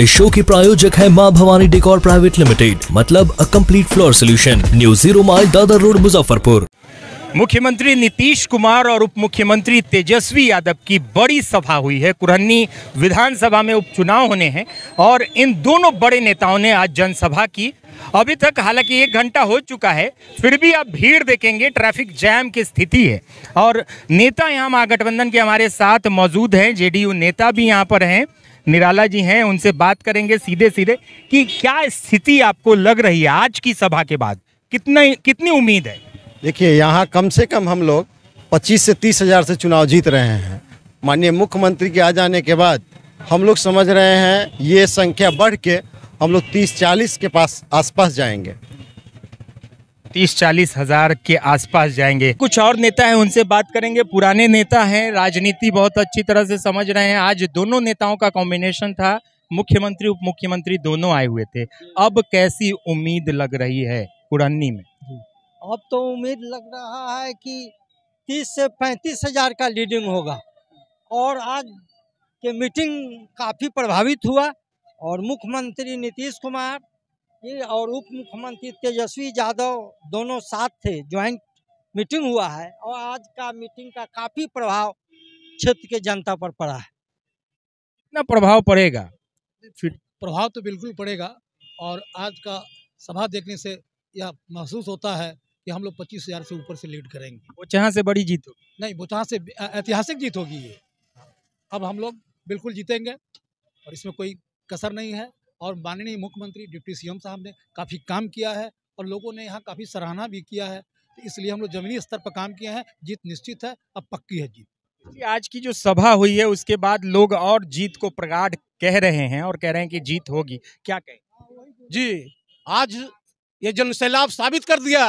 इस शो के प्रायोजक है माँ भवानी डेकोर प्राइवेट लिमिटेड मतलब a complete floor solution new zero mile Dadar road Muzaffarpur मुख्यमंत्री नीतीश कुमार और उपमुख्यमंत्री तेजस्वी यादव की बड़ी सभा हुई है कुरहनी विधानसभा में उपचुनाव होने हैं और इन दोनों बड़े नेताओं ने आज जनसभा की अभी तक हालांकि एक घंटा हो चुका है फिर भी आप भीड़ देखेंगे ट्रैफिक जैम की स्थिति है और नेता यहाँ महागठबंधन के हमारे साथ मौजूद हैं जेडीयू नेता भी यहाँ पर हैं निराला जी हैं उनसे बात करेंगे सीधे सीधे कि क्या स्थिति आपको लग रही है आज की सभा के बाद कितना कितनी उम्मीद है देखिए यहाँ कम से कम हम लोग पच्चीस से तीस हज़ार से चुनाव जीत रहे हैं माननीय मुख्यमंत्री के आ जाने के बाद हम लोग समझ रहे हैं ये संख्या बढ़ के हम लोग तीस चालीस के पास आसपास जाएंगे तीस चालीस हजार के आसपास जाएंगे कुछ और नेता है उनसे बात करेंगे पुराने नेता हैं राजनीति बहुत अच्छी तरह से समझ रहे हैं आज दोनों नेताओं का कॉम्बिनेशन था मुख्यमंत्री उप मुख्यमंत्री दोनों आए हुए थे अब कैसी उम्मीद लग रही है कुरन्नी में अब तो उम्मीद लग रहा है कि तीस से पैंतीस हजार का लीडिंग होगा और आज के मीटिंग काफ़ी प्रभावित हुआ और मुख्यमंत्री नीतीश कुमार और उप मुख्यमंत्री तेजस्वी यादव दोनों साथ थे ज्वाइंट मीटिंग हुआ है और आज का मीटिंग का काफ़ी प्रभाव क्षेत्र के जनता पर पड़ा है कितना प्रभाव पड़ेगा प्रभाव तो बिल्कुल पड़ेगा और आज का सभा देखने से यह महसूस होता है कि हम लोग पच्चीस हजार से ऊपर से लीड करेंगे वो जहाँ से बड़ी जीत होगी नहीं वो जहाँ से ऐतिहासिक जीत होगी ये अब हम लोग बिल्कुल जीतेंगे और इसमें कोई कसर नहीं है और माननीय मुख्यमंत्री डिप्टी सीएम साहब ने काफ़ी काम किया है और लोगों ने यहाँ काफ़ी सराहना भी किया है तो इसलिए हम लोग जमीनी स्तर पर काम किए हैं जीत निश्चित है अब पक्की है जीत आज की जो सभा हुई है उसके बाद लोग और जीत को प्रगाढ़ कह रहे हैं और कह रहे हैं कि जीत होगी क्या कहें जी आज ये जनसैलाब साबित कर दिया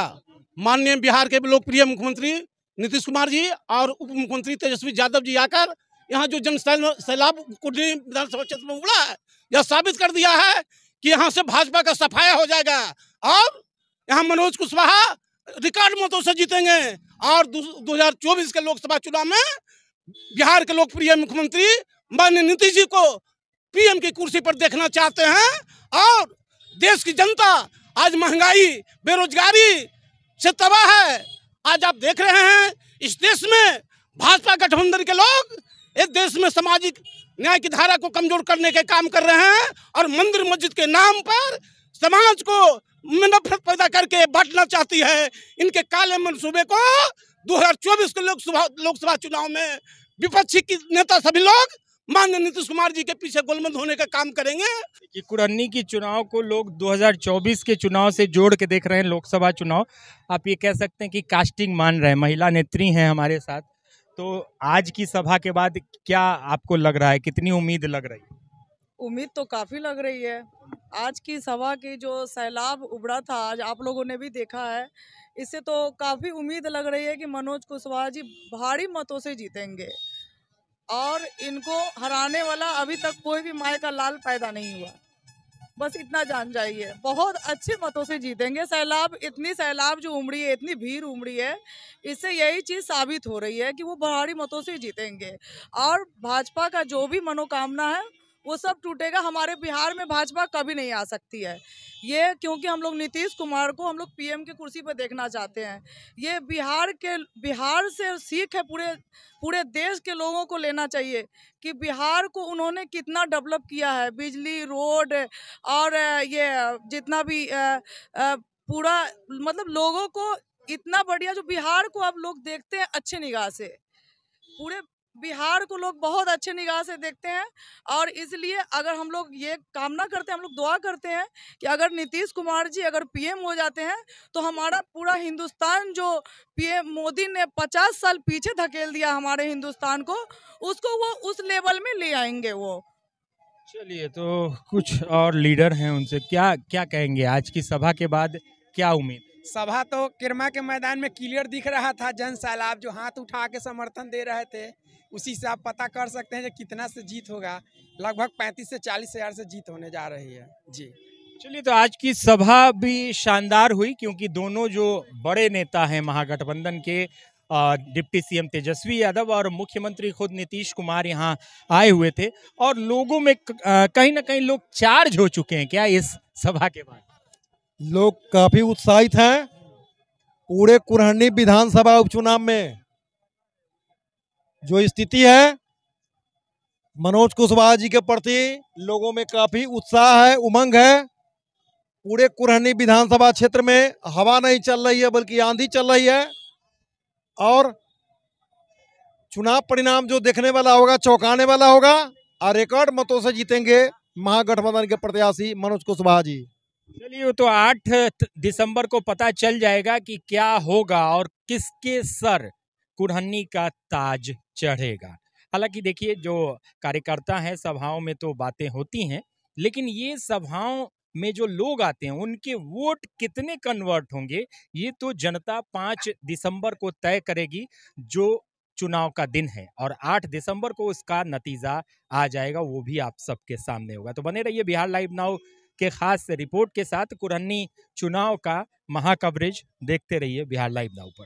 माननीय बिहार के लोकप्रिय मुख्यमंत्री नीतीश कुमार जी और उप मुख्यमंत्री तेजस्वी यादव जी आकर यहाँ जो जन सैलाब विधानसभा क्षेत्र में उड़ा है यह साबित कर दिया है कि यहाँ से भाजपा का सफाया हो जाएगा और यहाँ मनोज कुशवाहा रिकॉर्ड मतों से जीतेंगे और दो हजार चौबीस के लोकसभा चुनाव में बिहार के लोकप्रिय मुख्यमंत्री माननीय नीतीश जी को पीएम की कुर्सी पर देखना चाहते हैं और देश की जनता आज महंगाई बेरोजगारी से तबाह है आज आप देख रहे हैं इस देश में भाजपा गठबंधन के लोग इस देश में सामाजिक न्याय की धारा को कमजोर करने के काम कर रहे हैं और मंदिर मस्जिद के नाम पर समाज को नफरत पैदा करके बांटना चाहती है इनके काले मनसूबे को 2024 के लोकसभा लोकसभा चुनाव में विपक्षी की नेता सभी लोग माननीय नीतीश कुमार जी के पीछे गोलमंद होने का काम करेंगे कि कुरन्नी की चुनाव को लोग 2024 के चुनाव से जोड़ के देख रहे हैं लोकसभा चुनाव आप ये कह सकते हैं कि कास्टिंग मान रहे हैं महिला नेत्री हैं हमारे साथ तो आज की सभा के बाद क्या आपको लग रहा है कितनी उम्मीद लग रही है उम्मीद तो काफ़ी लग रही है आज की सभा की जो सैलाब उबड़ा था आज आप लोगों ने भी देखा है इससे तो काफ़ी उम्मीद लग रही है कि मनोज कुशवाहा जी भारी मतों से जीतेंगे और इनको हराने वाला अभी तक कोई भी माए का लाल पैदा नहीं हुआ बस इतना जान जाइए बहुत अच्छे मतों से जीतेंगे सैलाब इतनी सैलाब जो उमड़ी है इतनी भीड़ उमड़ी है इससे यही चीज़ साबित हो रही है कि वो भारी मतों से जीतेंगे और भाजपा का जो भी मनोकामना है वो सब टूटेगा हमारे बिहार में भाजपा कभी नहीं आ सकती है ये क्योंकि हम लोग नीतीश कुमार को हम लोग पीएम की कुर्सी पर देखना चाहते हैं ये बिहार के बिहार से सीख है पूरे पूरे देश के लोगों को लेना चाहिए कि बिहार को उन्होंने कितना डेवलप किया है बिजली रोड और ये जितना भी पूरा मतलब लोगों को इतना बढ़िया जो बिहार को अब लोग देखते हैं अच्छे निगाह से पूरे बिहार को तो लोग बहुत अच्छे निगाह से देखते हैं और इसलिए अगर हम लोग ये कामना करते हैं हम लोग दुआ करते हैं कि अगर नीतीश कुमार जी अगर पीएम हो जाते हैं तो हमारा पूरा हिंदुस्तान जो पीएम मोदी ने 50 साल पीछे धकेल दिया हमारे हिंदुस्तान को उसको वो उस लेवल में ले आएंगे वो चलिए तो कुछ और लीडर हैं उनसे क्या क्या कहेंगे आज की सभा के बाद क्या उम्मीद सभा तो किरमा के मैदान में क्लियर दिख रहा था जन सैलाब जो हाथ उठा के समर्थन दे रहे थे उसी से आप पता कर सकते हैं कि कितना से जीत होगा लगभग पैंतीस से चालीस हज़ार से जीत होने जा रही है जी चलिए तो आज की सभा भी शानदार हुई क्योंकि दोनों जो बड़े नेता हैं महागठबंधन के डिप्टी सीएम तेजस्वी यादव और मुख्यमंत्री खुद नीतीश कुमार यहाँ आए हुए थे और लोगों में कहीं ना कहीं लोग चार्ज हो चुके हैं क्या इस सभा के बाद लोग काफ़ी उत्साहित हैं पूरे कुरहनी विधानसभा उपचुनाव में जो स्थिति है मनोज कुशवाहा जी के प्रति लोगों में काफ़ी उत्साह है उमंग है पूरे कुरहनी विधानसभा क्षेत्र में हवा नहीं चल रही है बल्कि आंधी चल रही है और चुनाव परिणाम जो देखने वाला होगा चौंकाने वाला होगा और रिकॉर्ड मतों से जीतेंगे महागठबंधन के प्रत्याशी मनोज कुशवाहा जी चलिए वो तो आठ दिसंबर को पता चल जाएगा कि क्या होगा और किसके सर कुरहनी का ताज चढ़ेगा हालांकि देखिए जो कार्यकर्ता हैं सभाओं में तो बातें होती हैं लेकिन ये सभाओं में जो लोग आते हैं उनके वोट कितने कन्वर्ट होंगे ये तो जनता पाँच दिसंबर को तय करेगी जो चुनाव का दिन है और 8 दिसंबर को उसका नतीजा आ जाएगा वो भी आप सबके सामने होगा तो बने रहिए बिहार लाइव नाउ के खास रिपोर्ट के साथ कुरन्नी चुनाव का महाकवरेज देखते रहिए बिहार लाइव नाउ पर